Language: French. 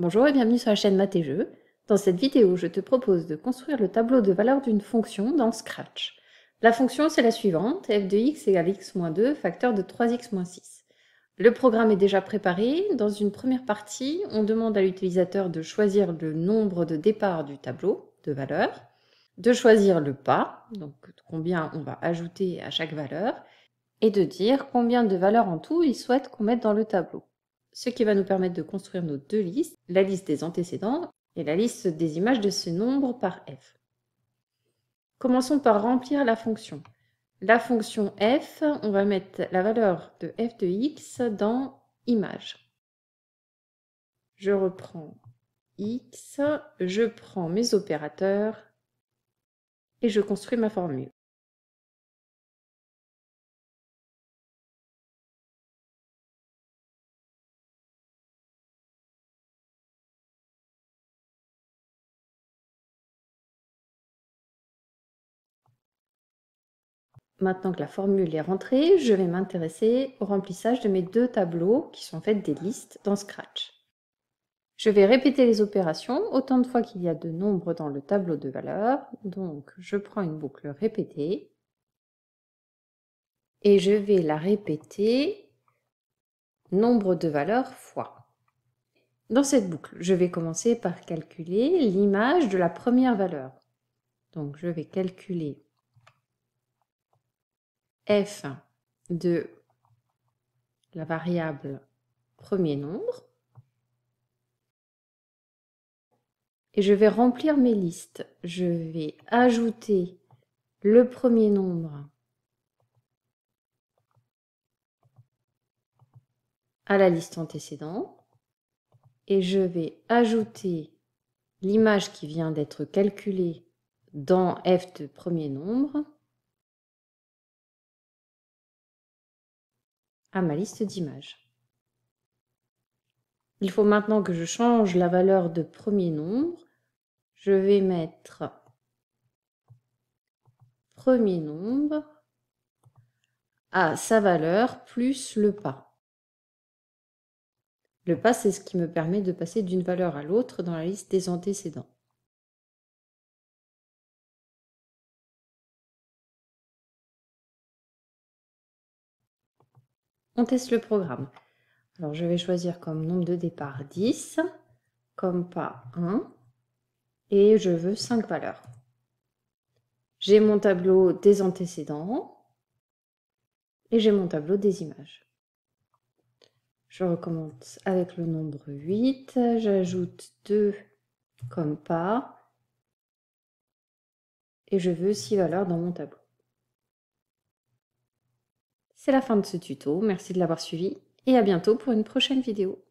Bonjour et bienvenue sur la chaîne Math et Dans cette vidéo, je te propose de construire le tableau de valeur d'une fonction dans Scratch. La fonction, c'est la suivante, f de x égale x moins 2, facteur de 3x moins 6. Le programme est déjà préparé. Dans une première partie, on demande à l'utilisateur de choisir le nombre de départ du tableau de valeur, de choisir le pas, donc combien on va ajouter à chaque valeur, et de dire combien de valeurs en tout il souhaite qu'on mette dans le tableau ce qui va nous permettre de construire nos deux listes, la liste des antécédents et la liste des images de ce nombre par f. Commençons par remplir la fonction. La fonction f, on va mettre la valeur de f de x dans image. Je reprends x, je prends mes opérateurs et je construis ma formule. Maintenant que la formule est rentrée, je vais m'intéresser au remplissage de mes deux tableaux qui sont en fait des listes dans Scratch. Je vais répéter les opérations autant de fois qu'il y a de nombres dans le tableau de valeurs. Donc je prends une boucle répétée et je vais la répéter nombre de valeurs fois. Dans cette boucle, je vais commencer par calculer l'image de la première valeur. Donc je vais calculer f de la variable premier nombre. Et je vais remplir mes listes. Je vais ajouter le premier nombre à la liste antécédent et je vais ajouter l'image qui vient d'être calculée dans f de premier nombre ma liste d'images. Il faut maintenant que je change la valeur de premier nombre. Je vais mettre premier nombre à sa valeur plus le pas. Le pas, c'est ce qui me permet de passer d'une valeur à l'autre dans la liste des antécédents. On teste le programme. Alors je vais choisir comme nombre de départ 10, comme pas 1, et je veux 5 valeurs. J'ai mon tableau des antécédents et j'ai mon tableau des images. Je recommence avec le nombre 8, j'ajoute 2 comme pas, et je veux 6 valeurs dans mon tableau. C'est la fin de ce tuto, merci de l'avoir suivi et à bientôt pour une prochaine vidéo.